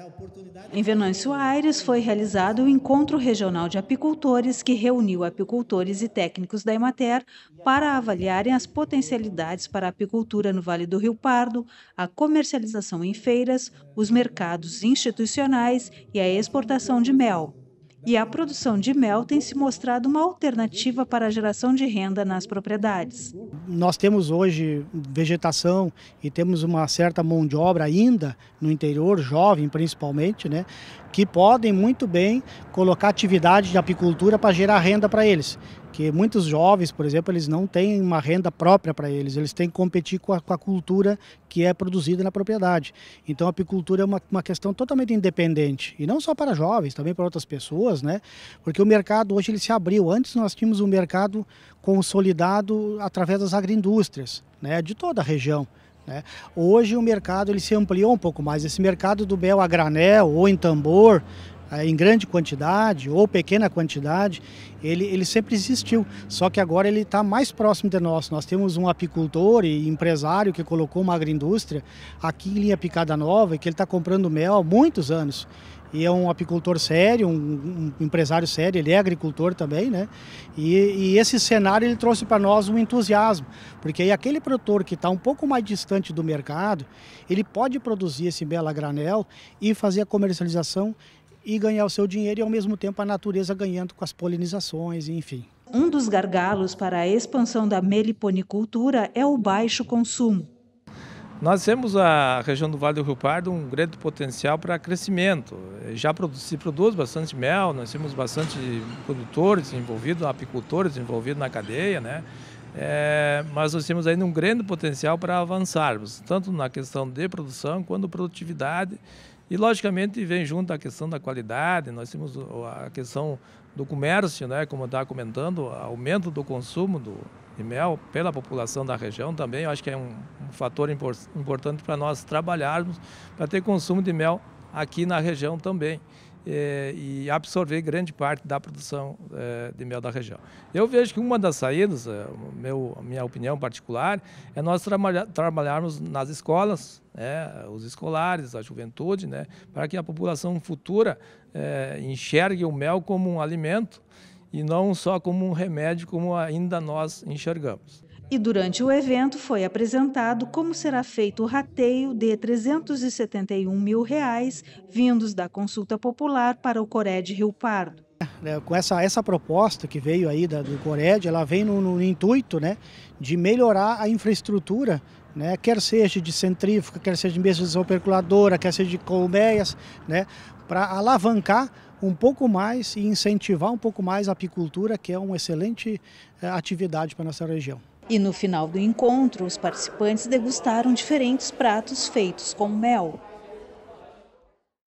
É em Venâncio Aires foi realizado o Encontro Regional de Apicultores, que reuniu apicultores e técnicos da Emater para avaliarem as potencialidades para a apicultura no Vale do Rio Pardo, a comercialização em feiras, os mercados institucionais e a exportação de mel. E a produção de mel tem se mostrado uma alternativa para a geração de renda nas propriedades nós temos hoje vegetação e temos uma certa mão de obra ainda no interior, jovem principalmente, né, que podem muito bem colocar atividade de apicultura para gerar renda para eles que muitos jovens, por exemplo, eles não têm uma renda própria para eles, eles têm que competir com a, com a, cultura que é produzida na propriedade. Então a apicultura é uma, uma questão totalmente independente, e não só para jovens, também para outras pessoas, né? porque o mercado hoje ele se abriu. Antes nós tínhamos um mercado consolidado através das agroindústrias, né? de toda a região. Né? Hoje o mercado ele se ampliou um pouco mais. Esse mercado do mel a granel ou em tambor, eh, em grande quantidade ou pequena quantidade, ele, ele sempre existiu. Só que agora ele está mais próximo de nós. Nós temos um apicultor e empresário que colocou uma agroindústria aqui em Linha Picada Nova e que ele está comprando mel há muitos anos. E é um apicultor sério, um, um empresário sério, ele é agricultor também, né? E, e esse cenário ele trouxe para nós um entusiasmo, porque aí aquele produtor que está um pouco mais distante do mercado, ele pode produzir esse mel a granel e fazer a comercialização e ganhar o seu dinheiro e ao mesmo tempo a natureza ganhando com as polinizações, enfim. Um dos gargalos para a expansão da meliponicultura é o baixo consumo. Nós temos a região do Vale do Rio Pardo um grande potencial para crescimento. Já se produz bastante mel, nós temos bastante produtores envolvidos, apicultores envolvidos na cadeia, né? É, mas nós temos ainda um grande potencial para avançarmos, tanto na questão de produção quanto produtividade e, logicamente, vem junto a questão da qualidade, nós temos a questão do comércio, né, como eu estava comentando, aumento do consumo do, de mel pela população da região também, eu acho que é um, um fator importante para nós trabalharmos para ter consumo de mel aqui na região também eh, e absorver grande parte da produção eh, de mel da região. Eu vejo que uma das saídas, eh, meu, minha opinião particular, é nós trabalha, trabalharmos nas escolas, né, os escolares, a juventude, né, para que a população futura eh, enxergue o mel como um alimento e não só como um remédio, como ainda nós enxergamos. E durante o evento foi apresentado como será feito o rateio de 371 mil reais vindos da consulta popular para o Coré de Rio Pardo. É, com essa, essa proposta que veio aí da, do Cored, ela vem no, no, intuito né, de melhorar a infraestrutura, né, quer seja de centrífuga, quer seja de mesa de quer seja de colmeias, né, para alavancar um pouco mais e incentivar um pouco mais a apicultura, que é uma excelente é, atividade para a nossa região. E no final do encontro, os participantes degustaram diferentes pratos feitos com mel.